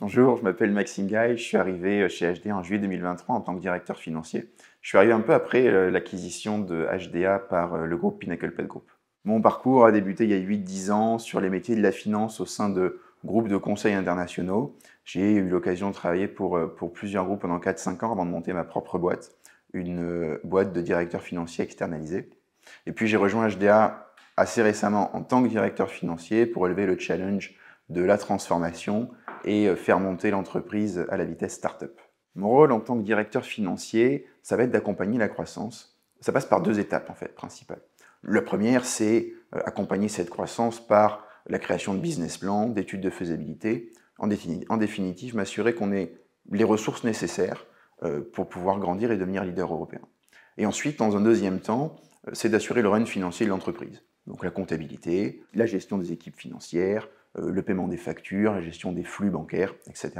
Bonjour, je m'appelle Maxime Guy, je suis arrivé euh, chez HDA en juillet 2023 en tant que directeur financier. Je suis arrivé un peu après euh, l'acquisition de HDA par euh, le groupe Pinnacle Pet Group. Mon parcours a débuté il y a 8-10 ans sur les métiers de la finance au sein de groupes de conseils internationaux. J'ai eu l'occasion de travailler pour, plusieurs groupes pendant 4-5 ans avant de monter ma propre boîte, une boîte de directeur financier externalisé. Et puis j'ai rejoint HDA assez récemment en tant que directeur financier pour relever le challenge de la transformation et euh, faire monter l'entreprise à la vitesse start-up. Mon rôle en tant que directeur financier, ça va être d'accompagner la croissance. Ça passe par deux étapes en fait principales. La première, c'est euh, accompagner cette croissance par la création de business plans, d'études de faisabilité. En, définitive, en définitive m'assurer qu'on ait les ressources nécessaires euh, pour pouvoir grandir et devenir leader européen. Et ensuite, dans un deuxième temps, c'est d'assurer le run financier de l'entreprise. Donc la comptabilité, la gestion des équipes financières, euh, le paiement des factures, la gestion des flux bancaires, etc.